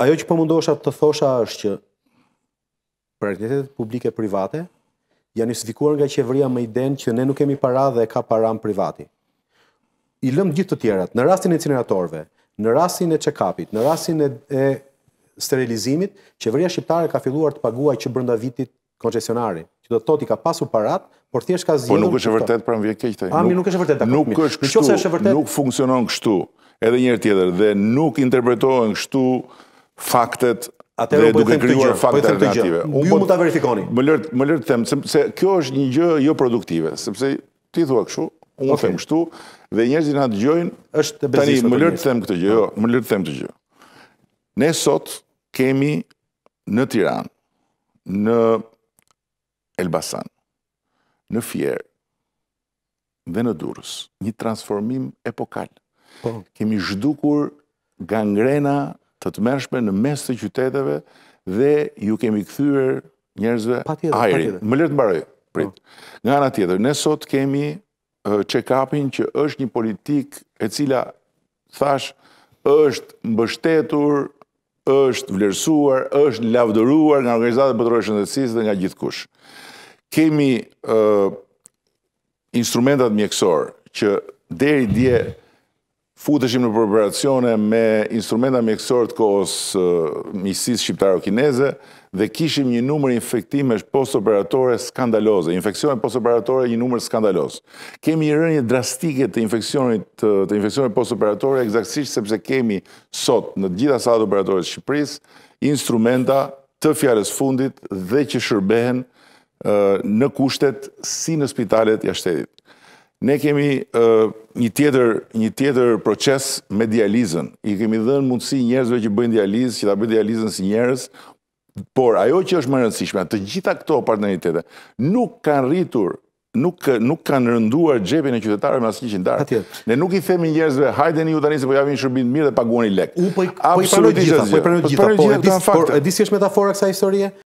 ajo që përmundosha po të thosha është që prioritetet publike private janë isvikuar nga qeveria me iden që ne nuk kemi para dhe ka param privati. I lëmë gjithë të tjerat, në rastin e incineratorve, në rastin e check-upit, në rastin e, e sterilizimit, qeveria shqiptare ka filluar të paguaj që brënda vitit koncesionari, që do të thotë i ka pasur parat, por thjesht ka po zgjedhur. Po nuk është e vërtet pra mbi keq këtë. Ami nuk është e vërtet Nuk është kështu. është e vërtet, nuk funksionon kështu. Edhe një herë tjetër dhe nuk interpretohen kështu faktet Atë dhe po duke kryuar po faktet alternative. Unë mund po ta verifikoni. Më lër më lër të them se, se kjo është një gjë jo produktive, sepse ti thua kështu, unë okay. them kështu dhe njerëzit na dëgjojnë është të Tani më lër të them këtë gjë, jo, më lër të them këtë gjë. Ne sot kemi në Tiranë, në Elbasan, në Fier dhe në Durrës, një transformim epokal. Po. Kemi zhdukur gangrena të të mërshme në mes të qyteteve dhe ju kemi këthyër njerëzve ajri. Më lërë të mbaroj, prit. Po. Nga nga tjetër, ne sot kemi check-upin që është një politik e cila thash është mbështetur, është vlerësuar, është lavdëruar nga organizatët përdojë shëndetsis dhe nga gjithë kush. Kemi instrumentat mjekësorë që deri dje futëshim në preparacione me instrumenta mjekësorët kohës misis shqiptaro-kineze dhe kishim një numër infektime post-operatore skandalose, infekcione post-operatore një numër skandalose. Kemi një rënjë drastike të infekcionit të infekcionit post-operatore, egzaksisht sepse kemi sot në gjitha salat operatore të Shqipëris, instrumenta të fjales fundit dhe që shërbehen në kushtet si në spitalet jashtetit. Ne kemi një tjetër një tjetër proces me dializën. I kemi dhënë mundësi njerëzve që bëjnë dializë, që ta bëjnë dializën si njerëz, por ajo që është më rëndësishme, të gjitha këto partneritete nuk kanë rritur nuk nuk kanë rënduar xhepin e qytetarëve me asnjë qendar. Ne nuk i themi njerëzve hajdeni ju tani se po japin shërbim të mirë dhe paguani lek. Po, po i pranoj gjithë, po i pranoj gjithë, po, po e di si është metafora kësaj historie.